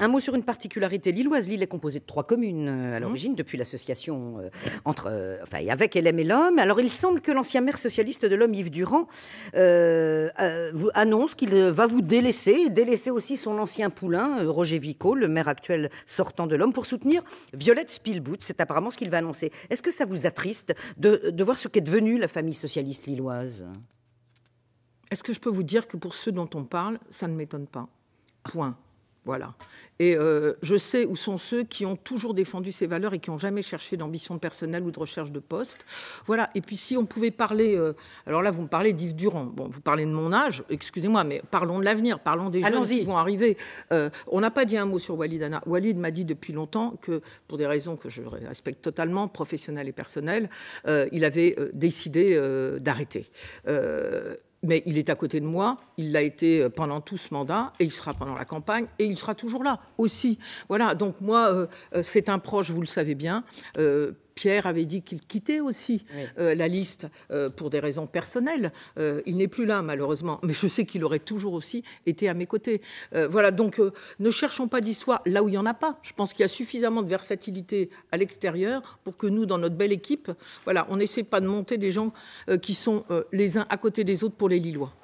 Un mot sur une particularité lilloise. Lille est composée de trois communes euh, à mmh. l'origine, depuis l'association euh, entre, euh, enfin, avec LM et l'Homme. Alors, il semble que l'ancien maire socialiste de l'Homme, Yves Durand, annonce qu'il va vous délaisser, délaisser aussi son ancien poulain, Roger Vico, le maire actuel sortant de l'Homme, pour soutenir Violette Spielboot. C'est apparemment ce qu'il va annoncer. Est-ce que ça vous attriste de, de voir ce qu'est devenue la famille socialiste lilloise Est-ce que je peux vous dire que pour ceux dont on parle, ça ne m'étonne pas Point. Voilà. Et euh, je sais où sont ceux qui ont toujours défendu ces valeurs et qui n'ont jamais cherché d'ambition personnelle ou de recherche de poste. Voilà. Et puis si on pouvait parler, euh, alors là vous me parlez d'Yves Durand. Bon, vous parlez de mon âge, excusez-moi, mais parlons de l'avenir, parlons des jeunes qui vont arriver. Euh, on n'a pas dit un mot sur Walid Anna. Walid m'a dit depuis longtemps que, pour des raisons que je respecte totalement, professionnelles et personnelles, il avait décidé d'arrêter mais il est à côté de moi, il l'a été euh, pendant tout ce mandat, et il sera pendant la campagne, et il sera toujours là aussi. Voilà, donc moi, euh, euh, c'est un proche, vous le savez bien, Pierre avait dit qu'il quittait aussi euh, la liste euh, pour des raisons personnelles. Euh, il n'est plus là, malheureusement, mais je sais qu'il aurait toujours aussi été à mes côtés. voilà, donc ne cherchons pas d'histoire là où il n'y en a pas. Je pense qu'il y a suffisamment de versatilité à l'extérieur pour que nous, dans notre belle équipe, on n'essaie pas de monter des gens qui sont les uns à côté des autres pour les Lillois.